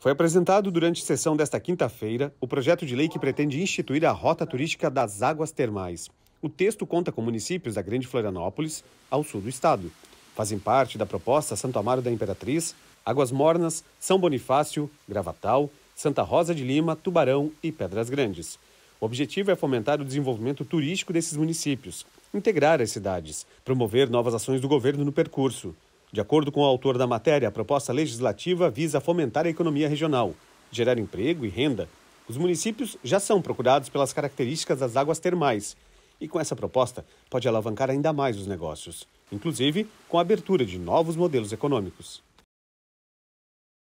Foi apresentado durante sessão desta quinta-feira o projeto de lei que pretende instituir a Rota Turística das Águas Termais. O texto conta com municípios da Grande Florianópolis, ao sul do estado. Fazem parte da proposta Santo Amaro da Imperatriz, Águas Mornas, São Bonifácio, Gravatal, Santa Rosa de Lima, Tubarão e Pedras Grandes. O objetivo é fomentar o desenvolvimento turístico desses municípios, integrar as cidades, promover novas ações do governo no percurso, de acordo com o autor da matéria, a proposta legislativa visa fomentar a economia regional, gerar emprego e renda. Os municípios já são procurados pelas características das águas termais e, com essa proposta, pode alavancar ainda mais os negócios, inclusive com a abertura de novos modelos econômicos.